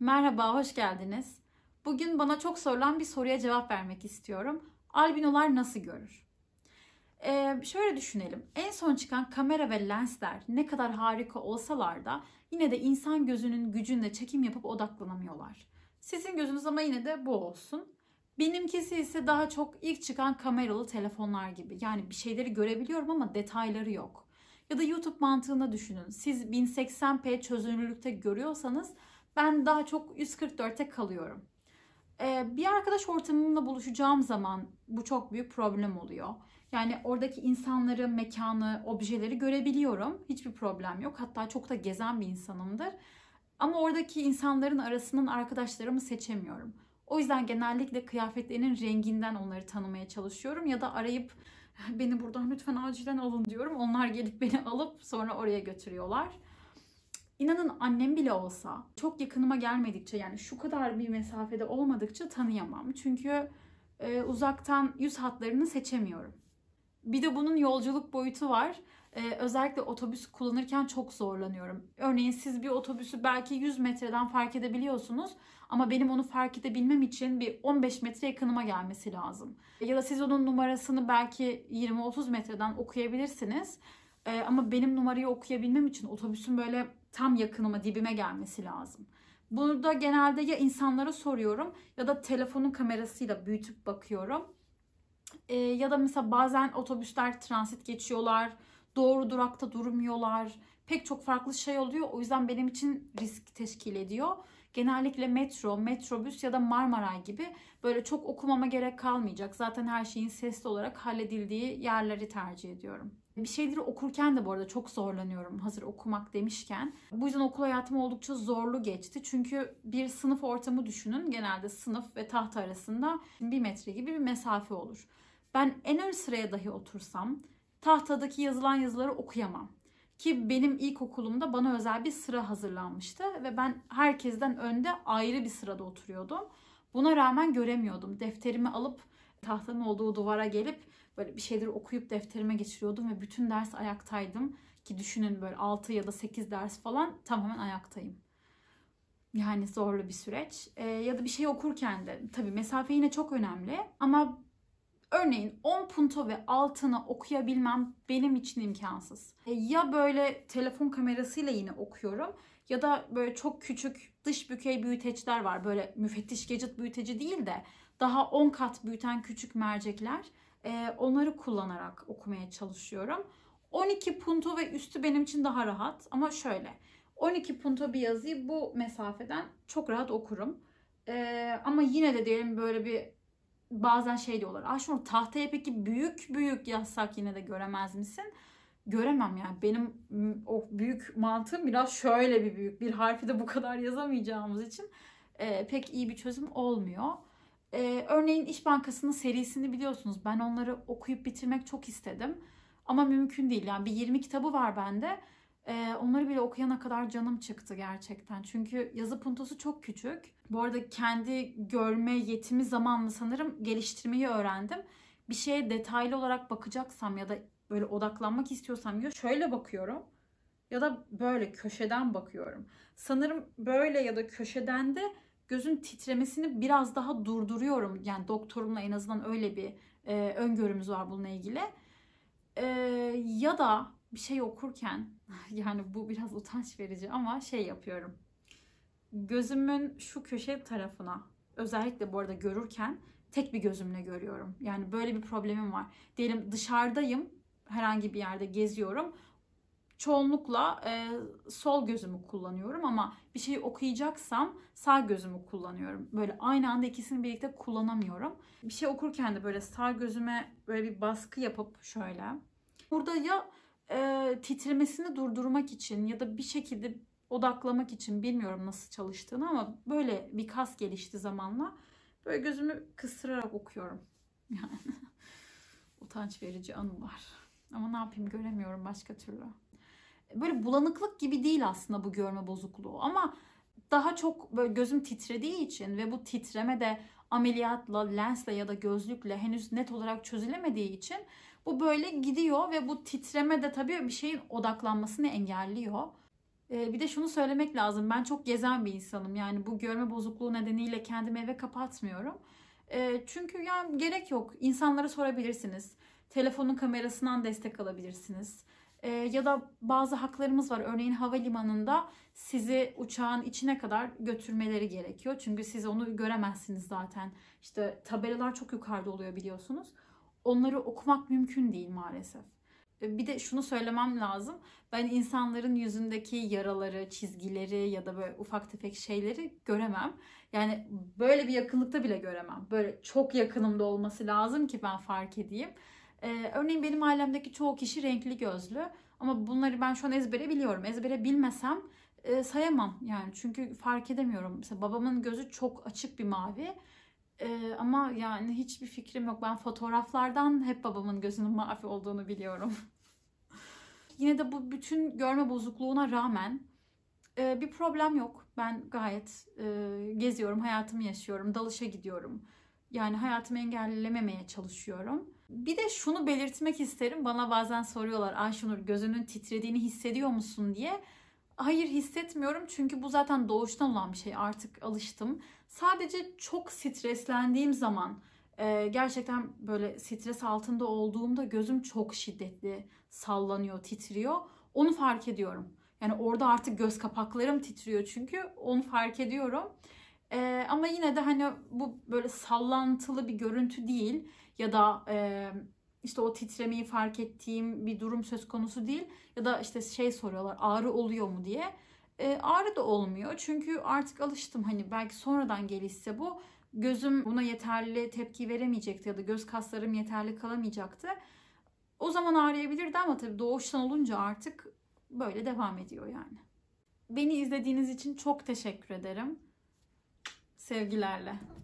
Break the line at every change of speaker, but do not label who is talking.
Merhaba, hoş geldiniz. Bugün bana çok sorulan bir soruya cevap vermek istiyorum. Albinolar nasıl görür? Ee, şöyle düşünelim. En son çıkan kamera ve lensler ne kadar harika olsalar da yine de insan gözünün gücünde çekim yapıp odaklanamıyorlar. Sizin gözünüz ama yine de bu olsun. Benimkisi ise daha çok ilk çıkan kameralı telefonlar gibi. Yani bir şeyleri görebiliyorum ama detayları yok. Ya da YouTube mantığına düşünün. Siz 1080p çözünürlükte görüyorsanız ben daha çok 144'e kalıyorum. Ee, bir arkadaş ortamımla buluşacağım zaman bu çok büyük problem oluyor. Yani oradaki insanları, mekanı, objeleri görebiliyorum. Hiçbir problem yok. Hatta çok da gezen bir insanımdır. Ama oradaki insanların arasından arkadaşlarımı seçemiyorum. O yüzden genellikle kıyafetlerinin renginden onları tanımaya çalışıyorum ya da arayıp beni buradan lütfen acilen alın diyorum. Onlar gelip beni alıp sonra oraya götürüyorlar. İnanın annem bile olsa çok yakınıma gelmedikçe yani şu kadar bir mesafede olmadıkça tanıyamam. Çünkü e, uzaktan yüz hatlarını seçemiyorum. Bir de bunun yolculuk boyutu var. Ee, özellikle otobüs kullanırken çok zorlanıyorum. Örneğin siz bir otobüsü belki 100 metreden fark edebiliyorsunuz ama benim onu fark edebilmem için bir 15 metre yakınıma gelmesi lazım. Ya da siz onun numarasını belki 20-30 metreden okuyabilirsiniz. Ee, ama benim numarayı okuyabilmem için otobüsün böyle tam yakınıma, dibime gelmesi lazım. Burada genelde ya insanlara soruyorum ya da telefonun kamerasıyla büyütüp bakıyorum. E, ya da mesela bazen otobüsler transit geçiyorlar, doğru durakta durmuyorlar. Pek çok farklı şey oluyor. O yüzden benim için risk teşkil ediyor. Genellikle metro, metrobüs ya da Marmaray gibi böyle çok okumama gerek kalmayacak. Zaten her şeyin sesli olarak halledildiği yerleri tercih ediyorum. Bir şeyleri okurken de bu arada çok zorlanıyorum hazır okumak demişken. Bu yüzden okul hayatım oldukça zorlu geçti. Çünkü bir sınıf ortamı düşünün. Genelde sınıf ve tahta arasında bir metre gibi bir mesafe olur. Ben en ön sıraya dahi otursam tahtadaki yazılan yazıları okuyamam. Ki benim ilkokulumda bana özel bir sıra hazırlanmıştı ve ben herkesten önde ayrı bir sırada oturuyordum. Buna rağmen göremiyordum. Defterimi alıp tahtanın olduğu duvara gelip böyle bir şeyleri okuyup defterime geçiriyordum ve bütün ders ayaktaydım. Ki düşünün böyle 6 ya da 8 ders falan tamamen ayaktayım. Yani zorlu bir süreç. E, ya da bir şey okurken de tabii mesafe yine çok önemli ama örneğin 10 punto ve altını okuyabilmem benim için imkansız. Ee, ya böyle telefon kamerasıyla yine okuyorum ya da böyle çok küçük dış bükey büyüteçler var. Böyle müfettiş gecet büyüteci değil de daha 10 kat büyüten küçük mercekler. Ee, onları kullanarak okumaya çalışıyorum. 12 punto ve üstü benim için daha rahat ama şöyle 12 punto bir yazıyı bu mesafeden çok rahat okurum. E, ama yine de diyelim böyle bir bazen şey diyorlar. Ah şunu tahtaya peki büyük büyük yazsak yine de göremez misin? Göremem yani. Benim o büyük mantığım biraz şöyle bir büyük. Bir harfi de bu kadar yazamayacağımız için e, pek iyi bir çözüm olmuyor. Ee, örneğin İş Bankası'nın serisini biliyorsunuz. Ben onları okuyup bitirmek çok istedim. Ama mümkün değil. Yani bir 20 kitabı var bende. Ee, onları bile okuyana kadar canım çıktı gerçekten. Çünkü yazı puntosu çok küçük. Bu arada kendi görme yetimi zamanla sanırım geliştirmeyi öğrendim. Bir şeye detaylı olarak bakacaksam ya da böyle odaklanmak istiyorsam ya şöyle bakıyorum ya da böyle köşeden bakıyorum. Sanırım böyle ya da köşeden de gözün titremesini biraz daha durduruyorum. Yani doktorumla en azından öyle bir e, öngörümüz var bununla ilgili. E, ya da bir şey okurken yani bu biraz utanç verici ama şey yapıyorum. Gözümün şu köşe tarafına özellikle bu arada görürken tek bir gözümle görüyorum. Yani böyle bir problemim var. Diyelim dışarıdayım herhangi bir yerde geziyorum çoğunlukla e, sol gözümü kullanıyorum ama bir şeyi okuyacaksam sağ gözümü kullanıyorum. Böyle aynı anda ikisini birlikte kullanamıyorum. Bir şey okurken de böyle sağ gözüme böyle bir baskı yapıp şöyle. Burada ya e, titremesini durdurmak için ya da bir şekilde odaklamak için bilmiyorum nasıl çalıştığını ama böyle bir kas gelişti zamanla. Böyle gözümü kıstırarak okuyorum. Yani utanç verici anılar. Ama ne yapayım göremiyorum başka türlü böyle bulanıklık gibi değil aslında bu görme bozukluğu ama daha çok böyle gözüm titrediği için ve bu titreme de ameliyatla, lensle ya da gözlükle henüz net olarak çözülemediği için bu böyle gidiyor ve bu titreme de tabii bir şeyin odaklanmasını engelliyor. Ee, bir de şunu söylemek lazım. Ben çok gezen bir insanım. Yani bu görme bozukluğu nedeniyle kendimi eve kapatmıyorum. Ee, çünkü yani gerek yok. İnsanlara sorabilirsiniz. Telefonun kamerasından destek alabilirsiniz. Ee, ya da bazı haklarımız var. Örneğin havalimanında sizi uçağın içine kadar götürmeleri gerekiyor. Çünkü siz onu göremezsiniz zaten. İşte tabelalar çok yukarıda oluyor biliyorsunuz. Onları okumak mümkün değil maalesef. Ee, bir de şunu söylemem lazım. Ben insanların yüzündeki yaraları, çizgileri ya da böyle ufak tefek şeyleri göremem. Yani böyle bir yakınlıkta bile göremem. Böyle çok yakınımda olması lazım ki ben fark edeyim. Ee, örneğin benim ailemdeki çoğu kişi renkli gözlü. Ama bunları ben şu an ezbere biliyorum. Ezbere bilmesem e, sayamam yani. Çünkü fark edemiyorum. Mesela babamın gözü çok açık bir mavi. E, ama yani hiçbir fikrim yok. Ben fotoğraflardan hep babamın gözünün mavi olduğunu biliyorum. Yine de bu bütün görme bozukluğuna rağmen e, bir problem yok. Ben gayet e, geziyorum, hayatımı yaşıyorum, dalışa gidiyorum. Yani hayatımı engellememeye çalışıyorum. Bir de şunu belirtmek isterim. Bana bazen soruyorlar Ayşenur gözünün titrediğini hissediyor musun diye. Hayır hissetmiyorum çünkü bu zaten doğuştan olan bir şey. Artık alıştım. Sadece çok streslendiğim zaman e, gerçekten böyle stres altında olduğumda gözüm çok şiddetli sallanıyor, titriyor. Onu fark ediyorum. Yani orada artık göz kapaklarım titriyor çünkü onu fark ediyorum. E, ama yine de hani bu böyle sallantılı bir görüntü değil ya da e, işte o titremeyi fark ettiğim bir durum söz konusu değil ya da işte şey soruyorlar ağrı oluyor mu diye. E, ağrı da olmuyor çünkü artık alıştım hani belki sonradan gelişse bu gözüm buna yeterli tepki veremeyecekti ya da göz kaslarım yeterli kalamayacaktı. O zaman ağrıyabilirdi ama tabii doğuştan olunca artık böyle devam ediyor yani. Beni izlediğiniz için çok teşekkür ederim. Sevgilerle.